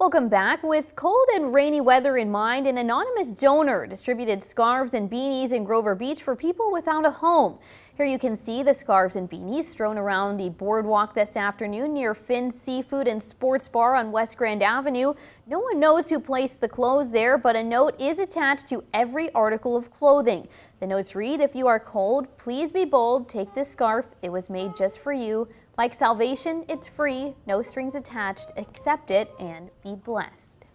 Welcome back. With cold and rainy weather in mind, an anonymous donor distributed scarves and beanies in Grover Beach for people without a home. Here you can see the scarves and beanies strewn around the boardwalk this afternoon near Finn's Seafood and Sports Bar on West Grand Avenue. No one knows who placed the clothes there, but a note is attached to every article of clothing. The notes read, if you are cold, please be bold, take this scarf, it was made just for you. Like salvation, it's free, no strings attached, accept it and be blessed.